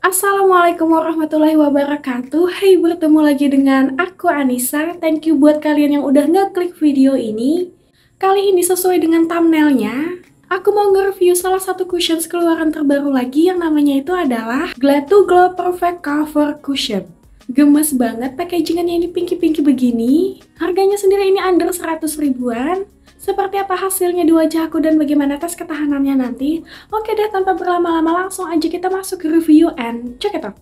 Assalamualaikum warahmatullahi wabarakatuh Hai bertemu lagi dengan aku Anissa Thank you buat kalian yang udah ngeklik video ini Kali ini sesuai dengan thumbnailnya Aku mau nge-review salah satu cushion keluaran terbaru lagi yang namanya itu adalah Glad to Glow Perfect Cover Cushion gemes banget yang ini pinky-pinky begini. Harganya sendiri ini under 100 ribuan. Seperti apa hasilnya di wajah dan bagaimana tes ketahanannya nanti? Oke deh, tanpa berlama-lama langsung aja kita masuk ke review and check it out.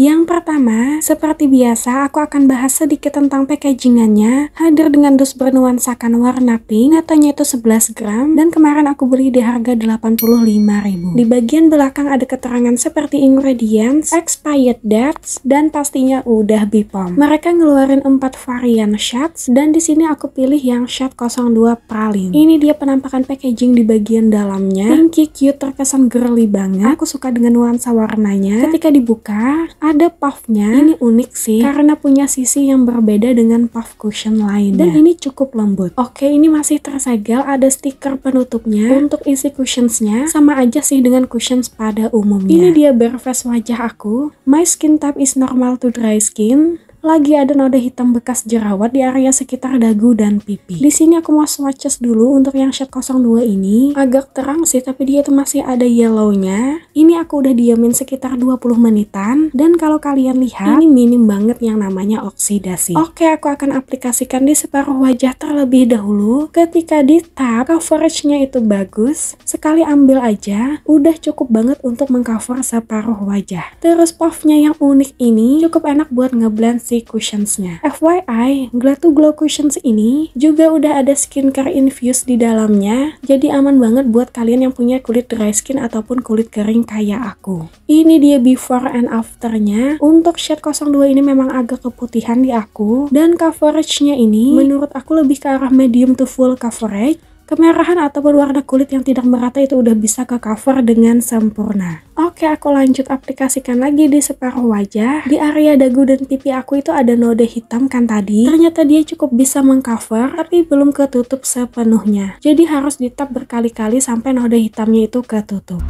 Yang pertama, seperti biasa aku akan bahas sedikit tentang packagingannya. Hadir dengan dus bernuansakan warna pink, katanya itu 11 gram dan kemarin aku beli di harga 85.000. Di bagian belakang ada keterangan seperti ingredients, expired dates dan pastinya udah BPOM. Mereka ngeluarin 4 varian shots dan di sini aku pilih yang shot 02 Praline. Ini dia penampakan packaging di bagian dalamnya. Pinky cute terkesan girly banget. Aku suka dengan nuansa warnanya. Ketika dibuka, ada puffnya, ini unik sih karena punya sisi yang berbeda dengan puff cushion lain. Dan ini cukup lembut. Oke, ini masih tersegel, ada stiker penutupnya. Untuk isi cushionsnya, sama aja sih dengan cushions pada umumnya. Ini dia bare face wajah aku. My skin type is normal to dry skin lagi ada noda hitam bekas jerawat di area sekitar dagu dan pipi. Di sini aku mau swatches dulu untuk yang shade 02 ini. Agak terang sih, tapi dia tuh masih ada yellownya. Ini aku udah diamin sekitar 20 menitan. Dan kalau kalian lihat, ini minim banget yang namanya oksidasi. Oke, aku akan aplikasikan di separuh wajah terlebih dahulu. Ketika di tap, coveragenya itu bagus. Sekali ambil aja, udah cukup banget untuk mengcover separuh wajah. Terus puffnya yang unik ini cukup enak buat ngeblend si cushionsnya. FYI, to Glow Cushions ini juga udah ada skincare infused di dalamnya, jadi aman banget buat kalian yang punya kulit dry skin ataupun kulit kering kayak aku. Ini dia before and afternya. Untuk shade 02 ini memang agak keputihan di aku, dan coveragenya ini menurut aku lebih ke arah medium to full coverage, kemerahan atau berwarna kulit yang tidak merata itu udah bisa ke cover dengan sempurna. Oke, aku lanjut aplikasikan lagi di separuh wajah. Di area dagu dan pipi aku itu ada noda hitam kan tadi. Ternyata dia cukup bisa mengcover, tapi belum ketutup sepenuhnya. Jadi harus ditap berkali-kali sampai noda hitamnya itu ketutup.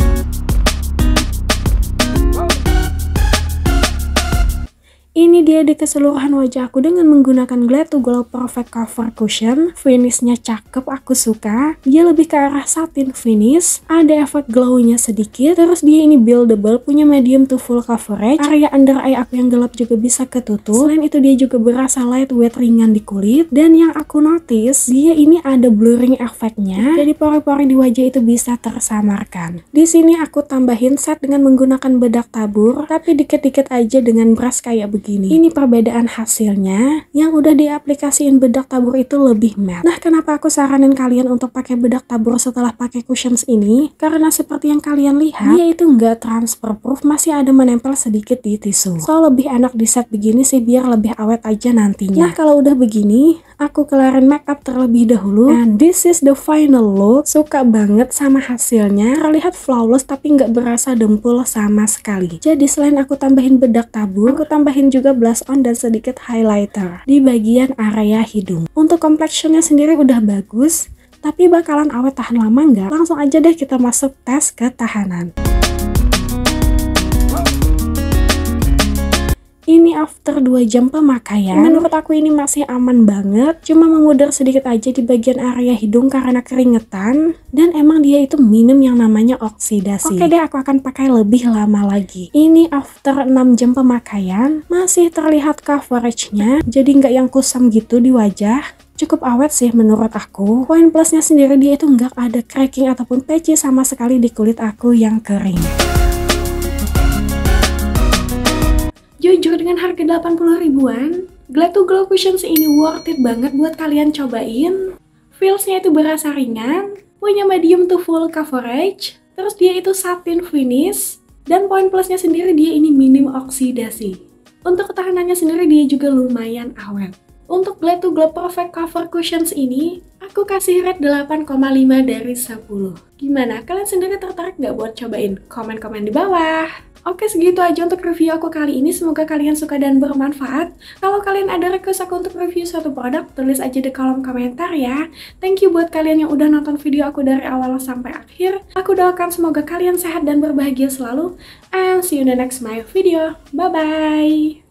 Ini dia di keseluruhan wajah aku dengan menggunakan Glad to Glow Perfect Cover Cushion. Finishnya cakep, aku suka. Dia lebih ke arah satin finish, ada efek glow-nya sedikit. Terus dia ini buildable, punya medium to full coverage. Area under eye aku yang gelap juga bisa ketutup. Selain itu dia juga berasa lightweight ringan di kulit. Dan yang aku notice, dia ini ada blurring efeknya. Jadi pori-pori di wajah itu bisa tersamarkan. Di sini aku tambahin set dengan menggunakan bedak tabur, tapi dikit-dikit aja dengan brush kayak begini ini. Ini perbedaan hasilnya. Yang udah diaplikasiin bedak tabur itu lebih matte. Nah, kenapa aku saranin kalian untuk pakai bedak tabur setelah pakai cushions ini? Karena seperti yang kalian lihat, dia itu nggak transfer proof, masih ada menempel sedikit di tisu. So, lebih enak di set begini sih biar lebih awet aja nantinya. Nah, kalau udah begini, aku kelarin makeup terlebih dahulu. And this is the final look. Suka banget sama hasilnya. Terlihat flawless tapi nggak berasa dempul sama sekali. Jadi, selain aku tambahin bedak tabur, aku tambahin juga juga blush on dan sedikit highlighter di bagian area hidung. Untuk complexionnya sendiri udah bagus, tapi bakalan awet tahan lama nggak? Langsung aja deh kita masuk tes ketahanan ini after 2 jam pemakaian menurut aku ini masih aman banget cuma mengudar sedikit aja di bagian area hidung karena keringetan dan emang dia itu minum yang namanya oksidasi oke deh aku akan pakai lebih lama lagi ini after 6 jam pemakaian masih terlihat coverage nya jadi nggak yang kusam gitu di wajah cukup awet sih menurut aku. Poin plusnya sendiri dia itu nggak ada cracking ataupun peci sama sekali di kulit aku yang kering. Jujur dengan harga 80 ribuan, Glad to Glow Cushions ini worth it banget buat kalian cobain. Feelsnya itu berasa ringan, punya medium to full coverage, terus dia itu satin finish, dan poin plusnya sendiri dia ini minim oksidasi. Untuk ketahanannya sendiri dia juga lumayan awet. Untuk Glad to Glow Perfect Cover Cushions ini, aku kasih rate 8,5 dari 10. Gimana? Kalian sendiri tertarik nggak buat cobain? Komen-komen di bawah! Oke segitu aja untuk review aku kali ini, semoga kalian suka dan bermanfaat. Kalau kalian ada request aku untuk review suatu produk, tulis aja di kolom komentar ya. Thank you buat kalian yang udah nonton video aku dari awal sampai akhir. Aku doakan semoga kalian sehat dan berbahagia selalu. And see you in the next my video. Bye-bye!